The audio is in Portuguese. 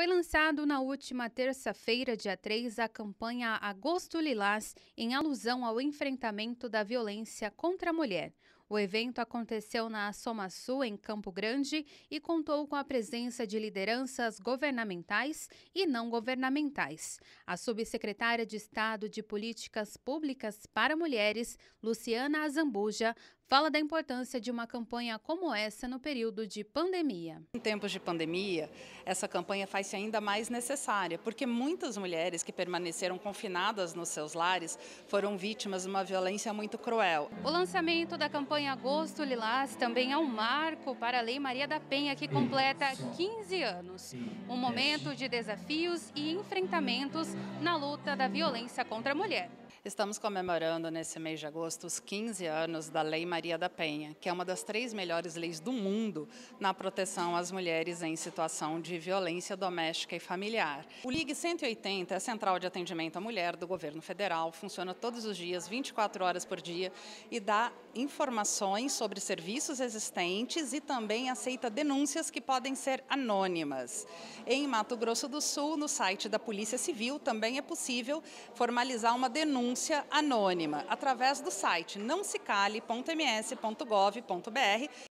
Foi lançado na última terça-feira, dia 3, a campanha Agosto Lilás, em alusão ao enfrentamento da violência contra a mulher. O evento aconteceu na Assomaçu, em Campo Grande, e contou com a presença de lideranças governamentais e não governamentais. A subsecretária de Estado de Políticas Públicas para Mulheres, Luciana Azambuja, fala da importância de uma campanha como essa no período de pandemia. Em tempos de pandemia, essa campanha faz-se ainda mais necessária, porque muitas mulheres que permaneceram confinadas nos seus lares foram vítimas de uma violência muito cruel. O lançamento da campanha em agosto, Lilás também é um marco para a Lei Maria da Penha, que completa 15 anos. Um momento de desafios e enfrentamentos na luta da violência contra a mulher. Estamos comemorando nesse mês de agosto os 15 anos da Lei Maria da Penha, que é uma das três melhores leis do mundo na proteção às mulheres em situação de violência doméstica e familiar. O Ligue 180 é a central de atendimento à mulher do governo federal, funciona todos os dias, 24 horas por dia e dá informações sobre serviços existentes e também aceita denúncias que podem ser anônimas. Em Mato Grosso do Sul, no site da Polícia Civil, também é possível formalizar uma denúncia denúncia anônima através do site nãocicale.ms.gov.br